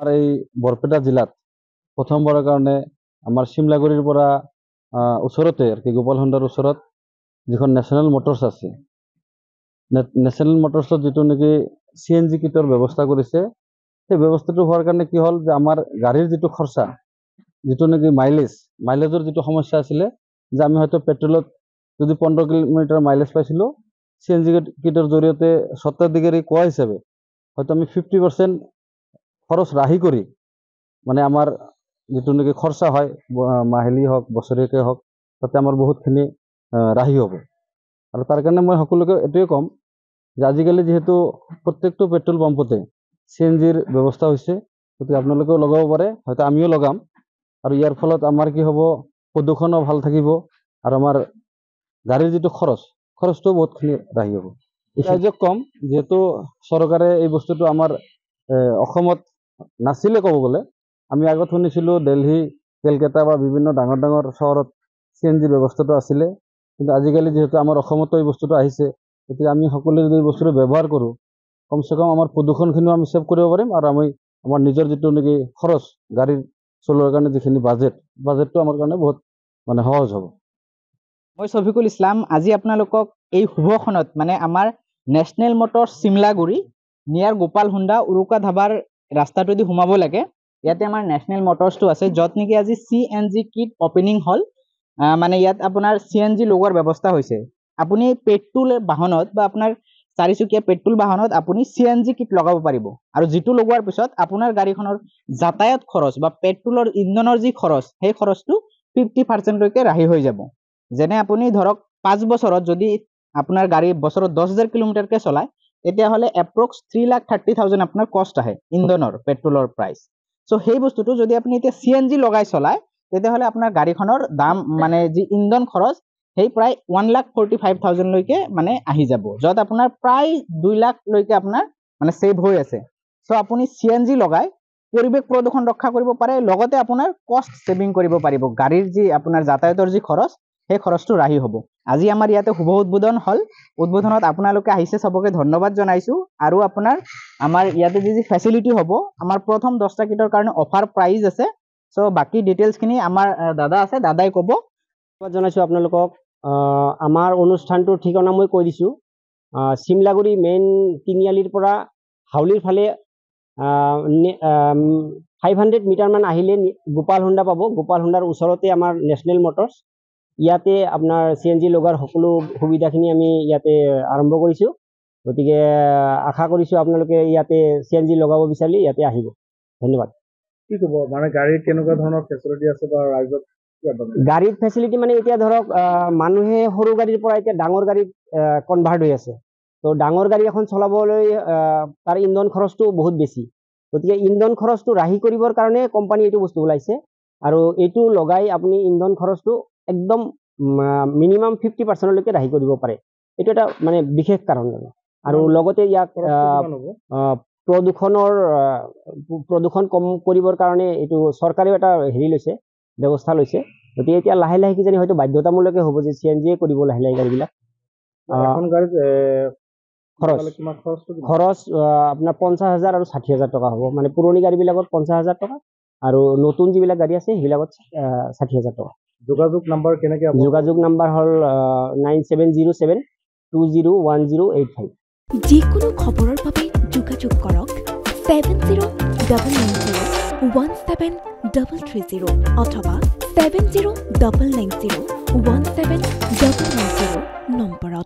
আমাৰ এই বৰপেটা জিলাত প্ৰথমবাৰৰ কাৰণে আমাৰ চিমলাগুৰিৰ পৰা ওচৰতে আৰু কি গোপাল সুন্দৰ ওচৰত যিখন নেশ্যনেল মটৰ্ছ আছে নেশ্যনেল মটৰ্ছত যিটো নেকি চি এন জি কিটৰ ব্যৱস্থা কৰিছে সেই ব্যৱস্থাটো হোৱাৰ কাৰণে কি হ'ল যে আমাৰ গাড়ীৰ যিটো খৰচা যিটো নেকি মাইলেজ মাইলেজৰ যিটো সমস্যা আছিলে যে আমি হয়তো পেট্ৰলত যদি পোন্ধৰ কিলোমিটাৰ মাইলেজ পাইছিলোঁ চি এন জি কিটৰ জৰিয়তে স্বত্বাধিকাৰী কোৱা হিচাপে হয়তো আমি ফিফটি পাৰ্চেণ্ট খৰচ ৰাহি কৰি মানে আমাৰ যিটো নেকি খৰচা হয় মাহিলী হওক বছৰেকে হওক তাতে আমাৰ বহুতখিনি ৰাহি হ'ব আৰু তাৰ কাৰণে মই সকলোকে এইটোৱে ক'ম যে আজিকালি যিহেতু প্ৰত্যেকটো পেট্ৰল পাম্পতে চি এন জিৰ ব্যৱস্থা হৈছে গতিকে আপোনালোকেও লগাব পাৰে হয়তো আমিও লগাম আৰু ইয়াৰ ফলত আমাৰ কি হ'ব প্ৰদূষণো ভাল থাকিব আৰু আমাৰ গাড়ীৰ যিটো খৰচ খৰচটোও বহুতখিনি ৰাহি হ'ব ৰাইজক ক'ম যিহেতু চৰকাৰে এই বস্তুটো আমাৰ অসমত নাছিলে ক'ব গ'লে আমি আগত শুনিছিলোঁ দেলহি কেলকাতা বা বিভিন্ন ডাঙৰ ডাঙৰ চহৰত চি এন জিৰ ব্যৱস্থাটো আছিলে কিন্তু আজিকালি যিহেতু আমাৰ অসমতো এই বস্তুটো আহিছে গতিকে আমি সকলোৱে যদি এই বস্তুটো ব্যৱহাৰ কৰোঁ কমচে কম আমাৰ প্ৰদূষণখিনিও আমি ছেভ কৰিব পাৰিম আৰু আমি আমাৰ নিজৰ যিটো নেকি খৰচ গাড়ীৰ চলোৱাৰ কাৰণে যিখিনি বাজেট বাজেটটো আমাৰ কাৰণে বহুত মানে সহজ হ'ব মই শফিকুল ইছলাম আজি আপোনালোকক এই শুভখনত মানে আমাৰ নেশ্যনেল মটৰ চিমলাগুৰি নিয়াৰ গোপাল হুণ্ডা উৰুকা ধাবাৰ ৰাস্তাটোৱেদি সোমাব লাগে ইয়াতে আমাৰ নেশ্যনেল মটৰ্ছটো আছে য'ত নেকি আজি C N G kit opening হ'ল মানে ইয়াত আপোনাৰ চি এন জি লগোৱাৰ ব্যৱস্থা হৈছে আপুনি পেট্ৰল বাহনত বা আপোনাৰ চাৰিচুকীয়া পেট্ৰল বাহনত আপুনি চি এন জি কিট লগাব পাৰিব আৰু যিটো লগোৱাৰ পিছত আপোনাৰ গাড়ীখনৰ যাতায়াত খৰচ বা পেট্ৰলৰ ইন্ধনৰ যি খৰচ সেই খৰচটো ফিফটি পাৰ্চেণ্টলৈকে ৰাহি হৈ যাব যেনে আপুনি ধৰক পাঁচ বছৰত যদি আপোনাৰ গাড়ী বছৰত দহ হাজাৰ কিলোমিটাৰকৈ চলায় এতিয়া হলে approx three lakh thirty thousand আপোনাৰ কষ্ট আহে ইন্ধনৰ পেট্ৰলৰ প্ৰাইচ চ' সেই বস্তুটো যদি আপুনি এতিয়া চি এন জি লগাই চলায় আপোনাৰ গাড়ীখনৰ দাম মানে যি ইন্ধন খৰচ সেই প্ৰায় ওৱান লাখ ফৰ্টি ফাইভ থাউজেণ্ডলৈকে মানে আহি যাব য'ত আপোনাৰ প্ৰায় দুই লাখলৈকে আপোনাৰ মানে ছেভ হৈ আছে চ' আপুনি চি এন জি লগাই পৰিৱেশ প্ৰদূষণ ৰক্ষা কৰিব পাৰে লগতে আপোনাৰ কষ্ট ছেভিং কৰিব পাৰিব গাড়ীৰ যি আপোনাৰ যাতায়তৰ যি খৰচ সেই খৰচটো ৰাহি হ'ব আজি আমাৰ ইয়াতে শুভ উদ্বোধন হ'ল উদ্বোধনত আপোনালোকে আহিছে চবকে ধন্যবাদ জনাইছোঁ আৰু আপোনাৰ আমাৰ ইয়াতে যি যি ফেচিলিটি হ'ব আমাৰ প্ৰথম দহটা কিটৰ কাৰণে অফাৰ প্ৰাইজ আছে চ' বাকী ডিটেইলছখিনি আমাৰ দাদা আছে দাদাই ক'ব ধন্যবাদ জনাইছোঁ আপোনালোকক আমাৰ অনুষ্ঠানটোৰ ঠিকনা মই কৈ দিছোঁ চিমলাগুৰি মেইন তিনিআলিৰ পৰা হাউলিৰ ফালে ফাইভ হাণ্ড্ৰেড মিটাৰমান আহিলে গোপাল হোণ্ডা পাব গোপাল হোণ্ডাৰ ওচৰতে আমাৰ নেশ্যনেল মটৰ্ছ ইয়াতে আপোনাৰ চি এন জি লগাৰ সকলো সুবিধাখিনি আমি ইয়াতে আৰম্ভ কৰিছোঁ গতিকে আশা কৰিছোঁ আপোনালোকে ইয়াতে চি এন জি লগাব বিচাৰিলে ইয়াতে আহিব ধন্যবাদ কি ক'ব মানে গাড়ীত কেনেকুৱা ধৰণৰ ফেচিলিটি আছে বা ৰাইজত গাড়ীত ফেচিলিটি মানে এতিয়া ধৰক মানুহে সৰু গাড়ীৰ পৰা এতিয়া ডাঙৰ গাড়ীত কনভাৰ্ট হৈ আছে তো ডাঙৰ গাড়ী এখন চলাবলৈ তাৰ ইন্ধন খৰচটো বহুত বেছি গতিকে ইন্ধন খৰচটো ৰাহি কৰিবৰ কাৰণে কোম্পানী এইটো বস্তু ওলাইছে আৰু এইটো লগাই আপুনি ইন্ধন খৰচটো একদম মিনিমাম ফিফটি পাৰ্চেণ্টলৈকে ৰাহি কৰিব পাৰে এইটো এটা মানে বিশেষ কাৰণ আৰু লগতে ইয়াক প্ৰদূষণৰ প্ৰদূষণ কম কৰিবৰ কাৰণে এইটো চৰকাৰেও এটা হেৰি লৈছে ব্যৱস্থা লৈছে গতিকে এতিয়া লাহে লাহে কিজানি হয়তো বাধ্যতামূলকে হ'ব যে চি এন জিয়ে কৰিব লাহে লাহে গাড়ীবিলাক খৰচ আপোনাৰ পঞ্চাছ হাজাৰ আৰু ষাঠি হাজাৰ টকা হ'ব মানে পুৰণি গাড়ীবিলাকত পঞ্চাছ হাজাৰ টকা আৰু নতুন যিবিলাক গাড়ী আছে সেইবিলাকত ষাঠি হাজাৰ টকা যোগাযোগ নাম্বার কেনেকে আপ যোগাযোগ নাম্বার হল 9707 201085 যে কোনো খবরের পাবে যোগাযোগ করক 70990 17330 অথবা 70990 17990 নম্বরত